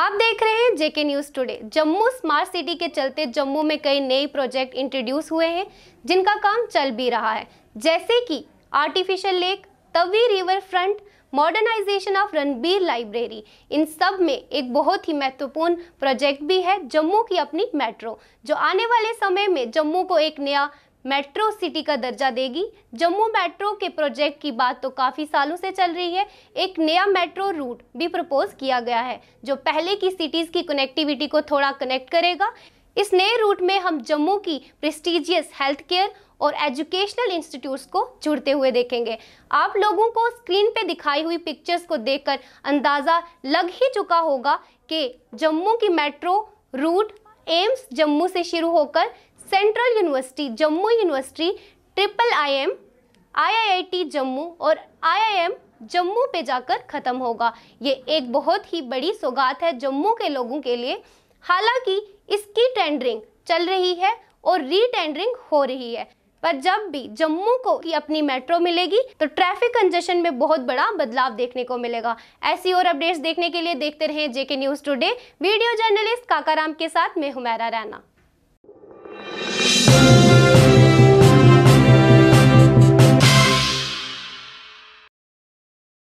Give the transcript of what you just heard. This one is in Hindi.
आप देख रहे हैं JK news today Jammu smart city के चलते जम्मू में कई नए प्रोजेक्ट इंट्रोड्यूस हुए हैं जिनका काम चल भी रहा है जैसे कि artificial lake Tawi river front modernisation of Ranbir library इन सब में एक बहुत ही महत्वपूर्ण प्रोजेक्ट भी है जम्मू की अपनी मेट्रो जो आने वाले समय में जम्मू को एक नया मेट्रो सिटी का दर्जा देगी जम्मू मेट्रो के प्रोजेक्ट की बात तो काफ़ी सालों से चल रही है एक नया मेट्रो रूट भी प्रपोज किया गया है जो पहले की सिटीज़ की कनेक्टिविटी को थोड़ा कनेक्ट करेगा इस नए रूट में हम जम्मू की प्रेस्टिजियस हेल्थ केयर और एजुकेशनल इंस्टीट्यूट्स को जुड़ते हुए देखेंगे आप लोगों को स्क्रीन पे दिखाई हुई पिक्चर्स को देखकर अंदाज़ा लग ही चुका होगा कि जम्मू की मेट्रो रूट एम्स जम्मू से शुरू होकर central university Jammu university triple IM IIT Jammu और आईआईएम जम्मू पे जाकर ख़त्म होगा ये एक बहुत ही बड़ी सौगात है जम्मू के लोगों के लिए हालांकि इसकी टेंडरिंग चल रही है और रीटेंडरिंग हो रही है पर जब भी जम्मू को की अपनी मेट्रो मिलेगी तो ट्रैफिक कंजेशन में बहुत बड़ा बदलाव देखने को मिलेगा ऐसी और अपडेट्स देखने के लिए देखते रहें JK news today video journalist Kakaram के साथ मैं हुमैरा रैना Thank you.